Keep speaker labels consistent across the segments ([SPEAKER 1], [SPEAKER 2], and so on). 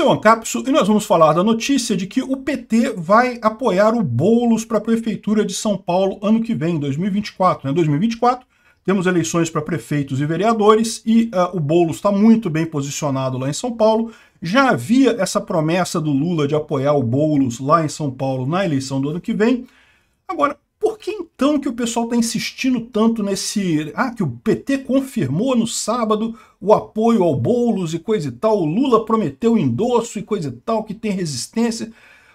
[SPEAKER 1] Esse é o Ancapso e nós vamos falar da notícia de que o PT vai apoiar o Boulos para a Prefeitura de São Paulo ano que vem, 2024. Né? 2024 temos eleições para prefeitos e vereadores e uh, o Boulos está muito bem posicionado lá em São Paulo. Já havia essa promessa do Lula de apoiar o Boulos lá em São Paulo na eleição do ano que vem. Agora, por que então que o pessoal está insistindo tanto nesse. Ah, que o PT confirmou no sábado o apoio ao Boulos e coisa e tal, o Lula prometeu endosso e coisa e tal, que tem resistência.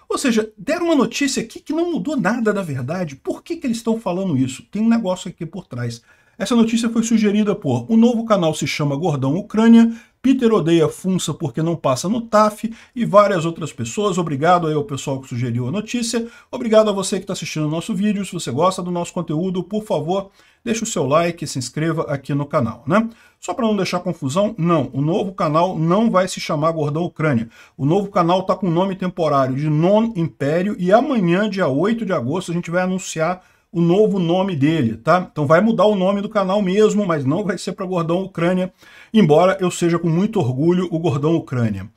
[SPEAKER 1] Ou seja, deram uma notícia aqui que não mudou nada da verdade. Por que, que eles estão falando isso? Tem um negócio aqui por trás. Essa notícia foi sugerida por. O novo canal se chama Gordão Ucrânia, Peter odeia Funça porque não passa no TAF e várias outras pessoas. Obrigado aí ao pessoal que sugeriu a notícia. Obrigado a você que está assistindo o nosso vídeo. Se você gosta do nosso conteúdo, por favor, deixe o seu like e se inscreva aqui no canal, né? Só para não deixar confusão, não, o novo canal não vai se chamar Gordão Ucrânia. O novo canal está com o nome temporário de Non Império e amanhã, dia 8 de agosto, a gente vai anunciar o novo nome dele, tá? Então vai mudar o nome do canal mesmo, mas não vai ser para Gordão Ucrânia, embora eu seja com muito orgulho o Gordão Ucrânia.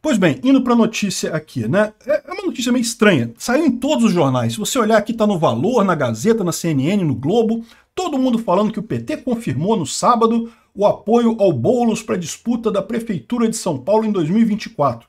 [SPEAKER 1] Pois bem, indo para a notícia aqui, né? É, é uma notícia meio estranha. Saiu em todos os jornais. Se você olhar aqui, tá no Valor, na Gazeta, na CNN, no Globo. Todo mundo falando que o PT confirmou no sábado o apoio ao Boulos para a disputa da Prefeitura de São Paulo em 2024.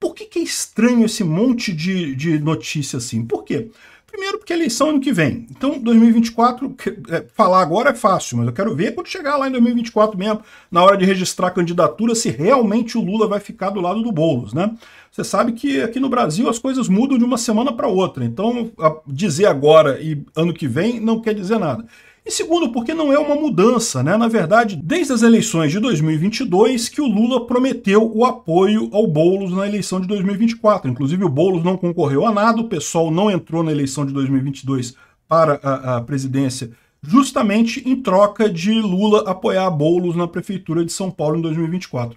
[SPEAKER 1] Por que, que é estranho esse monte de, de notícia assim? Por quê? Primeiro, porque é eleição ano que vem. Então, 2024, é, falar agora é fácil, mas eu quero ver quando chegar lá em 2024 mesmo, na hora de registrar a candidatura, se realmente o Lula vai ficar do lado do Boulos, né? Você sabe que aqui no Brasil as coisas mudam de uma semana para outra. Então, dizer agora e ano que vem não quer dizer nada. E segundo, porque não é uma mudança, né? Na verdade, desde as eleições de 2022 que o Lula prometeu o apoio ao Boulos na eleição de 2024. Inclusive, o Boulos não concorreu a nada, o pessoal não entrou na eleição de 2022 para a, a presidência justamente em troca de Lula apoiar Boulos na prefeitura de São Paulo em 2024.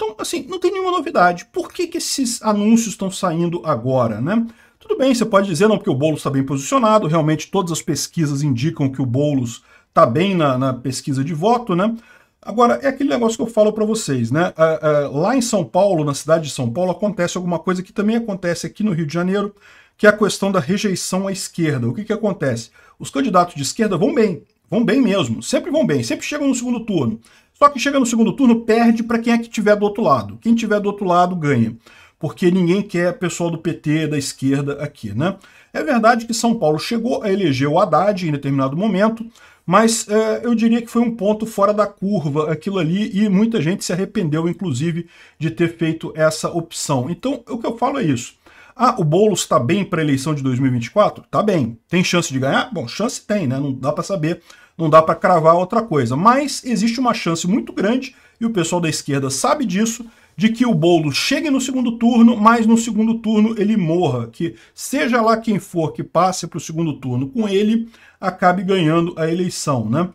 [SPEAKER 1] Então, assim, não tem nenhuma novidade. Por que, que esses anúncios estão saindo agora, né? Tudo bem, você pode dizer, não, porque o Boulos está bem posicionado, realmente todas as pesquisas indicam que o Boulos está bem na, na, pesquisa de voto, né? Agora, é aquele negócio que eu falo para vocês, né? Uh, uh, lá em São Paulo, na cidade de São Paulo, acontece alguma coisa que também acontece aqui no Rio de Janeiro, que é a questão da rejeição à esquerda. O que, que acontece? Os candidatos de esquerda vão bem, vão bem mesmo, sempre vão bem, sempre chegam no segundo turno. Só que chega no segundo turno, perde para quem é que tiver do outro lado. Quem tiver do outro lado ganha. Porque ninguém quer pessoal do PT, da esquerda aqui, né? É verdade que São Paulo chegou a eleger o Haddad em determinado momento, mas é, eu diria que foi um ponto fora da curva aquilo ali e muita gente se arrependeu, inclusive, de ter feito essa opção. Então, o que eu falo é isso. Ah, o Boulos está bem para a eleição de 2024? Tá bem. Tem chance de ganhar? Bom, chance tem, né? Não dá para saber não dá para cravar outra coisa. Mas existe uma chance muito grande, e o pessoal da esquerda sabe disso, de que o bolo chegue no segundo turno, mas no segundo turno ele morra, que seja lá quem for que passe para o segundo turno com ele, acabe ganhando a eleição, né?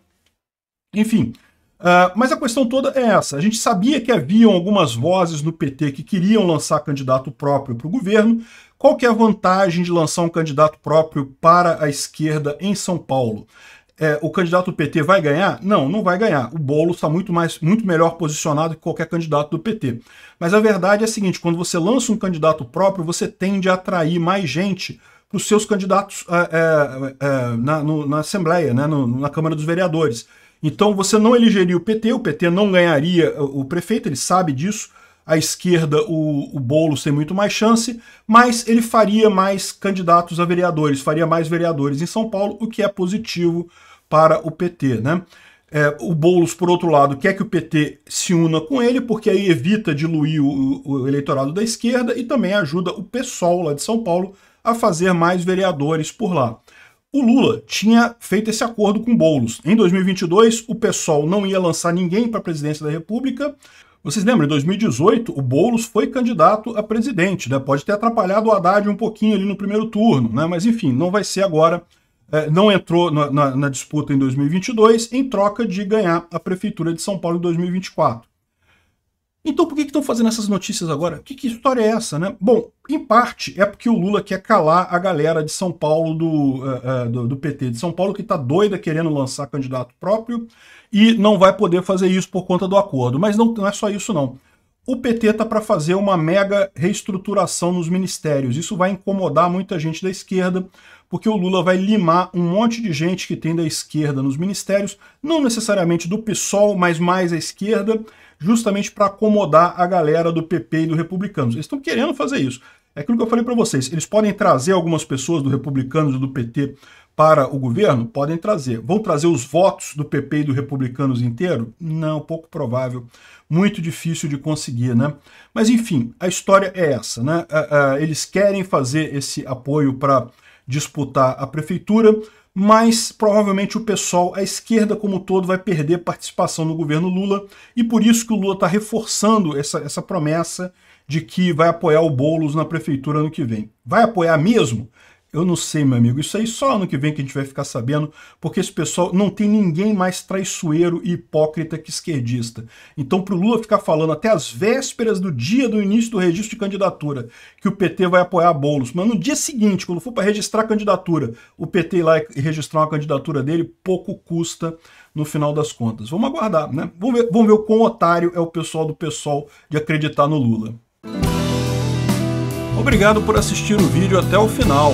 [SPEAKER 1] Enfim, uh, mas a questão toda é essa. A gente sabia que haviam algumas vozes no PT que queriam lançar candidato próprio para o governo. Qual que é a vantagem de lançar um candidato próprio para a esquerda em São Paulo? É, o candidato do PT vai ganhar? Não, não vai ganhar. O Boulos está muito, mais, muito melhor posicionado que qualquer candidato do PT. Mas a verdade é a seguinte: quando você lança um candidato próprio, você tende a atrair mais gente para os seus candidatos é, é, é na, no, na, Assembleia, né, no, na Câmara dos Vereadores. Então você não elegeria o PT, o PT não ganharia o prefeito, ele sabe disso, à esquerda o, o Boulos tem muito mais chance, mas ele faria mais candidatos a vereadores, faria mais vereadores em São Paulo, o que é positivo para o PT. Né? É, o Boulos, por outro lado, quer que o PT se una com ele, porque aí evita diluir o, o eleitorado da esquerda e também ajuda o PSOL lá de São Paulo a fazer mais vereadores por lá. O Lula tinha feito esse acordo com Boulos. Em 2022, o PSOL não ia lançar ninguém para a presidência da República. Vocês lembram, em 2018, o Boulos foi candidato a presidente, né? Pode ter atrapalhado o Haddad um pouquinho ali no primeiro turno, né? Mas enfim, não vai ser agora. É, não entrou na, na, na disputa em 2022 em troca de ganhar a prefeitura de São Paulo em 2024. Então por que estão fazendo essas notícias agora? Que, que, história é essa, né? Bom, em parte é porque o Lula quer calar a galera de São Paulo, do, uh, uh, do, do, PT de São Paulo, que está doida querendo lançar candidato próprio e não vai poder fazer isso por conta do acordo. Mas não, não é só isso não. O PT está para fazer uma mega reestruturação nos ministérios. Isso vai incomodar muita gente da esquerda, porque o Lula vai limar um monte de gente que tem da esquerda nos ministérios, não necessariamente do PSOL, mas mais à esquerda, justamente para acomodar a galera do PP e do Republicanos. Eles estão querendo fazer isso. É aquilo que eu falei para vocês, eles podem trazer algumas pessoas do Republicanos e do PT para o governo? Podem trazer. Vão trazer os votos do PP e do Republicanos inteiro? Não, pouco provável. Muito difícil de conseguir, né? Mas enfim, a história é essa, né? Ah, ah, eles querem fazer esse apoio para disputar a prefeitura, mas provavelmente o pessoal, a esquerda como um todo, vai perder participação no governo Lula, e por isso que o Lula está reforçando essa, essa promessa de que vai apoiar o Boulos na prefeitura ano que vem. Vai apoiar mesmo? Eu não sei, meu amigo. Isso aí só ano que vem que a gente vai ficar sabendo, porque esse pessoal não tem ninguém mais traiçoeiro e hipócrita que esquerdista. Então, para o Lula ficar falando até as vésperas do dia do início do registro de candidatura que o PT vai apoiar Boulos, mas no dia seguinte, quando for para registrar a candidatura, o PT ir lá e registrar uma candidatura dele, pouco custa no final das contas. Vamos aguardar, né? Vamos ver, vamos ver o quão otário é o pessoal do pessoal de acreditar no Lula. Obrigado por assistir o vídeo até o final.